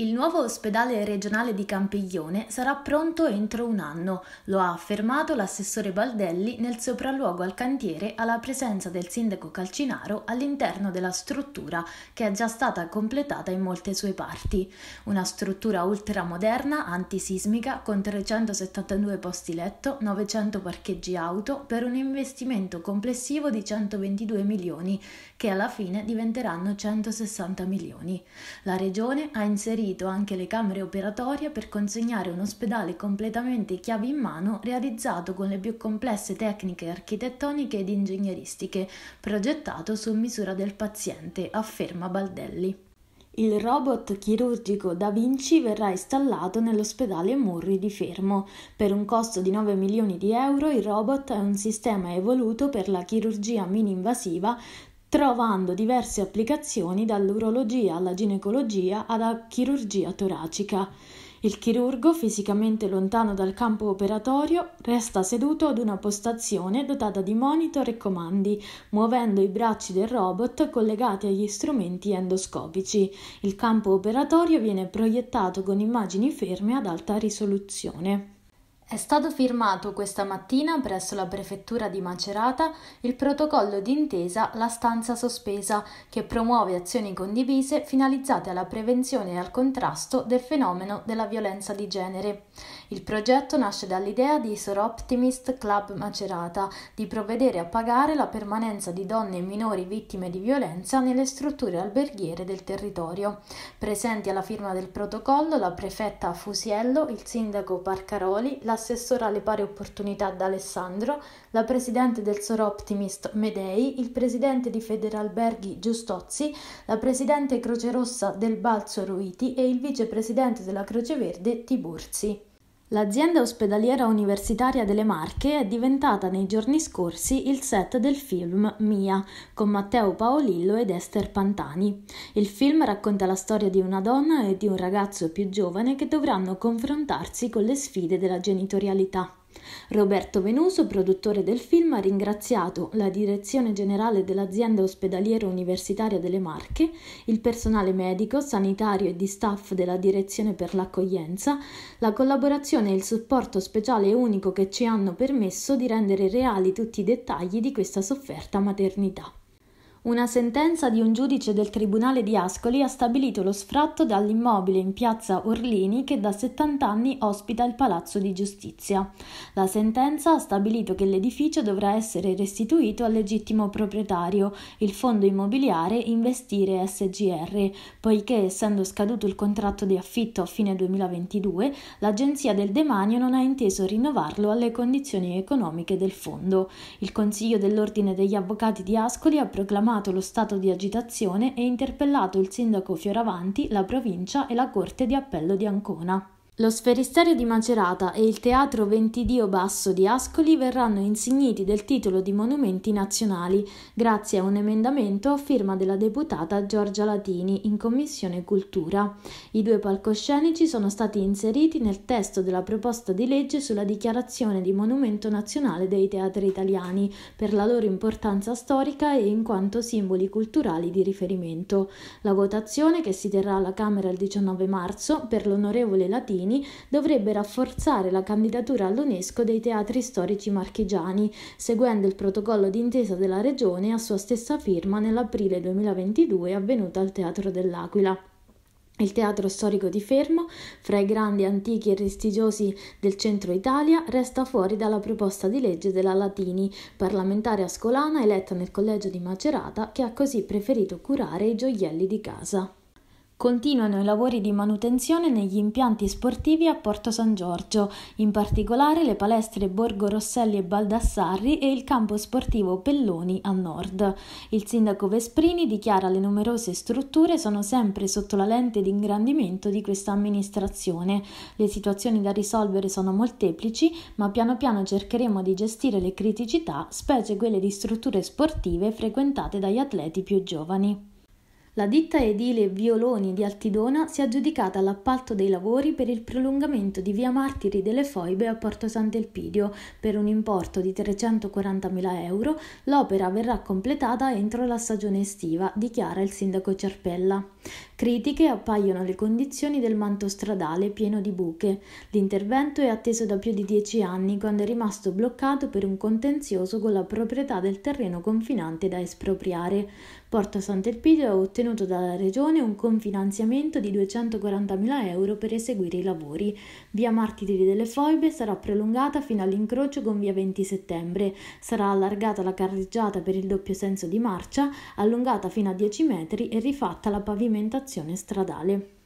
Il nuovo ospedale regionale di Campiglione sarà pronto entro un anno, lo ha affermato l'assessore Baldelli nel sopralluogo al cantiere alla presenza del sindaco Calcinaro all'interno della struttura che è già stata completata in molte sue parti. Una struttura ultramoderna, antisismica, con 372 posti letto, 900 parcheggi auto per un investimento complessivo di 122 milioni, che alla fine diventeranno 160 milioni. La regione ha inserito demolito anche le camere operatorie per consegnare un ospedale completamente chiavi in mano realizzato con le più complesse tecniche architettoniche ed ingegneristiche, progettato su misura del paziente, afferma Baldelli. Il robot chirurgico Da Vinci verrà installato nell'ospedale Murri di Fermo. Per un costo di 9 milioni di euro il robot è un sistema evoluto per la chirurgia mini-invasiva trovando diverse applicazioni dall'urologia alla ginecologia alla chirurgia toracica. Il chirurgo, fisicamente lontano dal campo operatorio, resta seduto ad una postazione dotata di monitor e comandi, muovendo i bracci del robot collegati agli strumenti endoscopici. Il campo operatorio viene proiettato con immagini ferme ad alta risoluzione. È stato firmato questa mattina presso la prefettura di Macerata il protocollo d'intesa La stanza sospesa, che promuove azioni condivise finalizzate alla prevenzione e al contrasto del fenomeno della violenza di genere. Il progetto nasce dall'idea di Soroptimist Club Macerata di provvedere a pagare la permanenza di donne e minori vittime di violenza nelle strutture alberghiere del territorio. Presenti alla firma del protocollo la prefetta Fusiello, il sindaco Parcaroli, la l'assessora alle pari opportunità D'Alessandro, la presidente del Soro Optimist Medei, il presidente di Federalberghi Giustozzi, la presidente Croce Rossa del Balzo Ruiti e il vicepresidente della Croce Verde Tiburzi. L'azienda ospedaliera universitaria delle Marche è diventata nei giorni scorsi il set del film Mia con Matteo Paolillo ed Esther Pantani. Il film racconta la storia di una donna e di un ragazzo più giovane che dovranno confrontarsi con le sfide della genitorialità. Roberto Venuso, produttore del film, ha ringraziato la direzione generale dell'azienda ospedaliera universitaria delle Marche, il personale medico, sanitario e di staff della direzione per l'accoglienza, la collaborazione e il supporto speciale e unico che ci hanno permesso di rendere reali tutti i dettagli di questa sofferta maternità. Una sentenza di un giudice del Tribunale di Ascoli ha stabilito lo sfratto dall'immobile in piazza Orlini che da 70 anni ospita il Palazzo di Giustizia. La sentenza ha stabilito che l'edificio dovrà essere restituito al legittimo proprietario, il fondo immobiliare Investire SGR, poiché essendo scaduto il contratto di affitto a fine 2022, l'Agenzia del Demanio non ha inteso rinnovarlo alle condizioni economiche del fondo. Il Consiglio dell'Ordine degli Avvocati di Ascoli ha proclamato confermato lo stato di agitazione e interpellato il sindaco Fioravanti, la provincia e la Corte di Appello di Ancona. Lo Sferisterio di Macerata e il Teatro Ventidio Basso di Ascoli verranno insigniti del titolo di monumenti nazionali grazie a un emendamento a firma della deputata Giorgia Latini in Commissione Cultura. I due palcoscenici sono stati inseriti nel testo della proposta di legge sulla dichiarazione di monumento nazionale dei teatri italiani per la loro importanza storica e in quanto simboli culturali di riferimento. La votazione che si terrà alla Camera il 19 marzo per l'onorevole Latini Bernini dovrebbe rafforzare la candidatura all'UNESCO dei teatri storici marchigiani, seguendo il protocollo d'intesa della Regione a sua stessa firma nell'aprile 2022 avvenuta al Teatro dell'Aquila. Il teatro storico di Fermo, fra i grandi antichi e prestigiosi del centro Italia, resta fuori dalla proposta di legge della Latini, parlamentare ascolana eletta nel collegio di Macerata, che ha così preferito curare i gioielli di casa. Continuano i lavori di manutenzione negli impianti sportivi a Porto San Giorgio, in particolare le palestre Borgo Rosselli e Baldassarri e il campo sportivo Pelloni a nord. Il sindaco Vesprini dichiara le numerose strutture sono sempre sotto la lente di ingrandimento di questa amministrazione. Le situazioni da risolvere sono molteplici, ma piano piano cercheremo di gestire le criticità, specie quelle di strutture sportive frequentate dagli atleti più giovani. La ditta edile Violoni di Altidona si è aggiudicata l'appalto dei lavori per il prolungamento di via Martiri delle Foibe a Porto Sant'Elpidio. Per un importo di 340.000 euro l'opera verrà completata entro la stagione estiva, dichiara il sindaco Cerpella. Critiche appaiono le condizioni del manto stradale pieno di buche. L'intervento è atteso da più di dieci anni quando è rimasto bloccato per un contenzioso con la proprietà del terreno confinante da espropriare. Porto Sant'Elpidio ha ottenuto dalla Regione un confinanziamento di 240.000 euro per eseguire i lavori. Via Martiri delle Foibe sarà prolungata fino all'incrocio con via 20 settembre. Sarà allargata la carreggiata per il doppio senso di marcia, allungata fino a 10 metri e rifatta la pavimentazione circolazione stradale.